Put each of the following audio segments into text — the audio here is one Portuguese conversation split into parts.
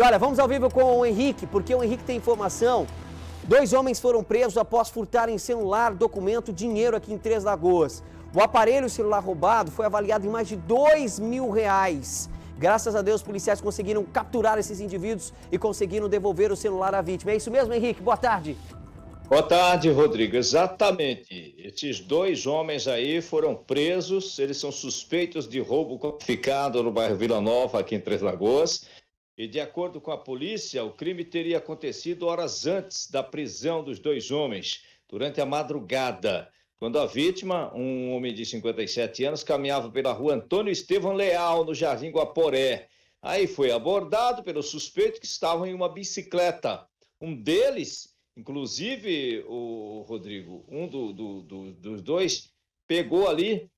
E olha, vamos ao vivo com o Henrique, porque o Henrique tem informação. Dois homens foram presos após furtarem celular, documento, dinheiro aqui em Três Lagoas. O aparelho celular roubado foi avaliado em mais de 2 mil reais. Graças a Deus, policiais conseguiram capturar esses indivíduos e conseguiram devolver o celular à vítima. É isso mesmo, Henrique? Boa tarde. Boa tarde, Rodrigo. Exatamente. Esses dois homens aí foram presos. Eles são suspeitos de roubo qualificado no bairro Vila Nova, aqui em Três Lagoas. E de acordo com a polícia, o crime teria acontecido horas antes da prisão dos dois homens, durante a madrugada, quando a vítima, um homem de 57 anos, caminhava pela rua Antônio Estevão Leal, no Jardim Guaporé. Aí foi abordado pelo suspeito que estavam em uma bicicleta. Um deles, inclusive, o Rodrigo, um do, do, do, dos dois, pegou ali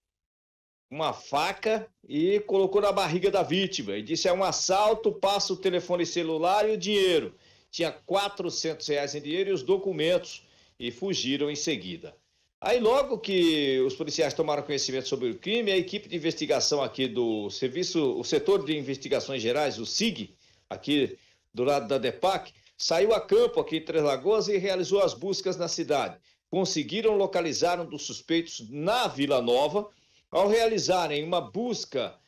uma faca e colocou na barriga da vítima e disse: é um assalto, passa o telefone celular e o dinheiro. Tinha 400 reais em dinheiro e os documentos e fugiram em seguida. Aí, logo que os policiais tomaram conhecimento sobre o crime, a equipe de investigação aqui do serviço, o setor de investigações gerais, o SIG, aqui do lado da DEPAC, saiu a campo aqui em Três Lagoas e realizou as buscas na cidade. Conseguiram localizar um dos suspeitos na Vila Nova ao realizarem uma busca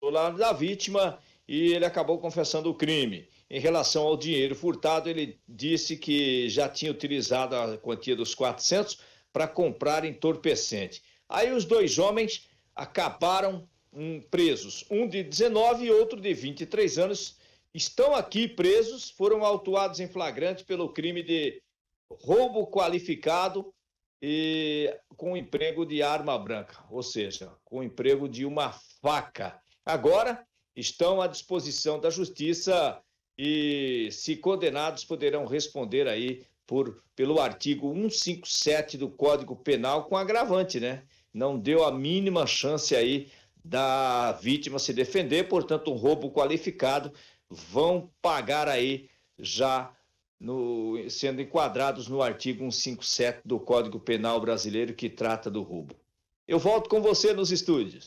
do lado da vítima e ele acabou confessando o crime. Em relação ao dinheiro furtado, ele disse que já tinha utilizado a quantia dos 400 para comprar entorpecente. Aí os dois homens acabaram um, presos, um de 19 e outro de 23 anos, estão aqui presos, foram autuados em flagrante pelo crime de roubo qualificado e com emprego de arma branca, ou seja, com emprego de uma faca. Agora estão à disposição da justiça e se condenados poderão responder aí por pelo artigo 157 do Código Penal com agravante, né? Não deu a mínima chance aí da vítima se defender, portanto, um roubo qualificado vão pagar aí já no, sendo enquadrados no artigo 157 do Código Penal Brasileiro que trata do roubo. Eu volto com você nos estúdios.